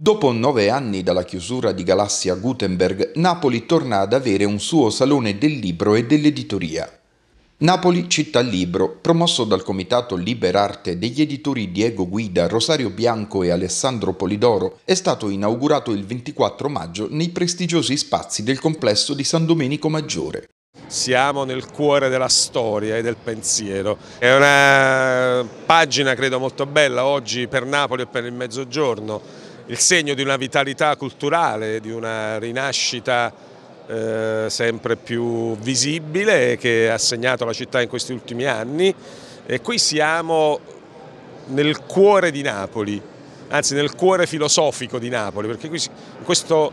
Dopo nove anni dalla chiusura di Galassia Gutenberg, Napoli torna ad avere un suo salone del libro e dell'editoria. Napoli Città Libro, promosso dal Comitato Liberarte degli editori Diego Guida, Rosario Bianco e Alessandro Polidoro, è stato inaugurato il 24 maggio nei prestigiosi spazi del complesso di San Domenico Maggiore. Siamo nel cuore della storia e del pensiero. È una pagina credo molto bella oggi per Napoli e per il Mezzogiorno il segno di una vitalità culturale, di una rinascita eh, sempre più visibile che ha segnato la città in questi ultimi anni e qui siamo nel cuore di Napoli, anzi nel cuore filosofico di Napoli, perché qui, in questo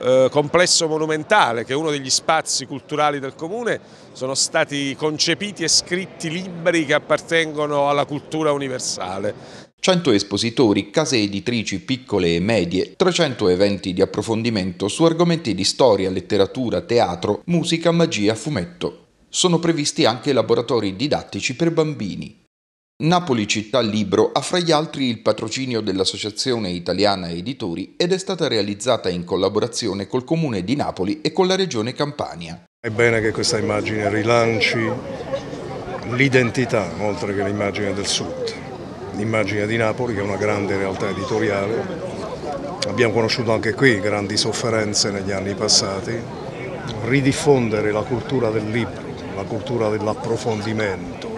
eh, complesso monumentale, che è uno degli spazi culturali del comune, sono stati concepiti e scritti libri che appartengono alla cultura universale. 100 espositori, case editrici piccole e medie, 300 eventi di approfondimento su argomenti di storia, letteratura, teatro, musica, magia, fumetto. Sono previsti anche laboratori didattici per bambini. Napoli Città Libro ha fra gli altri il patrocinio dell'Associazione Italiana Editori ed è stata realizzata in collaborazione col Comune di Napoli e con la Regione Campania. È bene che questa immagine rilanci l'identità oltre che l'immagine del Sud l'immagine di Napoli che è una grande realtà editoriale. Abbiamo conosciuto anche qui grandi sofferenze negli anni passati. Ridiffondere la cultura del libro, la cultura dell'approfondimento,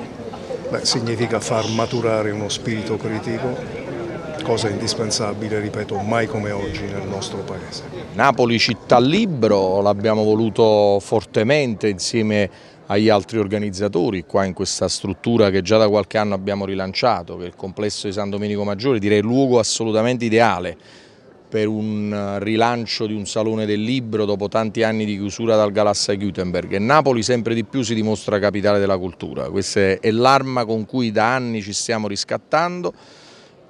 significa far maturare uno spirito critico cosa indispensabile, ripeto, mai come oggi nel nostro paese. Napoli città libro l'abbiamo voluto fortemente insieme a agli altri organizzatori qua in questa struttura che già da qualche anno abbiamo rilanciato, che è il complesso di San Domenico Maggiore, direi luogo assolutamente ideale per un eh, rilancio di un salone del libro dopo tanti anni di chiusura dal Galassa Gutenberg e Napoli sempre di più si dimostra capitale della cultura, questa è l'arma con cui da anni ci stiamo riscattando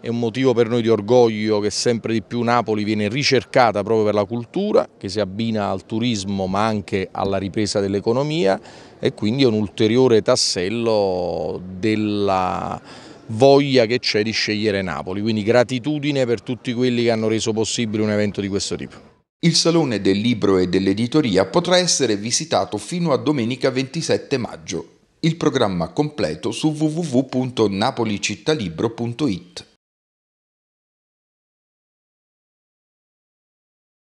è un motivo per noi di orgoglio che sempre di più Napoli viene ricercata proprio per la cultura, che si abbina al turismo ma anche alla ripresa dell'economia e quindi è un ulteriore tassello della voglia che c'è di scegliere Napoli, quindi gratitudine per tutti quelli che hanno reso possibile un evento di questo tipo. Il Salone del Libro e dell'Editoria potrà essere visitato fino a domenica 27 maggio. Il programma completo su www.napolicittalibro.it.